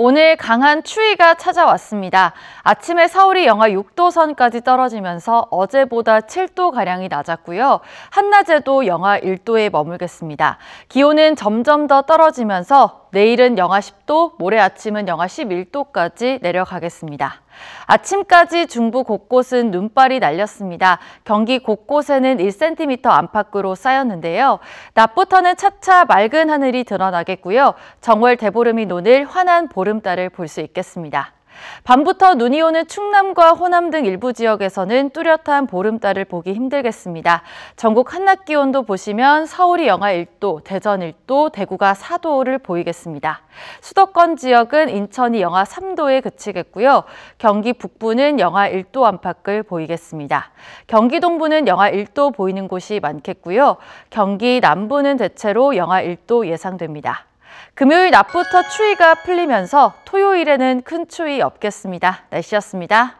오늘 강한 추위가 찾아왔습니다. 아침에 서울이 영하 6도선까지 떨어지면서 어제보다 7도가량이 낮았고요. 한낮에도 영하 1도에 머물겠습니다. 기온은 점점 더 떨어지면서 내일은 영하 10도, 모레 아침은 영하 11도까지 내려가겠습니다. 아침까지 중부 곳곳은 눈발이 날렸습니다. 경기 곳곳에는 1cm 안팎으로 쌓였는데요. 낮부터는 차차 맑은 하늘이 드러나겠고요. 정월 대보름이 오늘 환한 보름달을 볼 수 있겠습니다. 밤부터 눈이 오는 충남과 호남 등 일부 지역에서는 뚜렷한 보름달을 보기 힘들겠습니다. 전국 한낮 기온도 보시면 서울이 영하 1도, 대전 1도, 대구가 4도를 보이겠습니다. 수도권 지역은 인천이 영하 3도에 그치겠고요. 경기 북부는 영하 1도 안팎을 보이겠습니다. 경기 동부는 영하 1도 보이는 곳이 많겠고요. 경기 남부는 대체로 영하 1도 예상됩니다. 금요일 낮부터 추위가 풀리면서 토요일에는 큰 추위 없겠습니다. 날씨였습니다.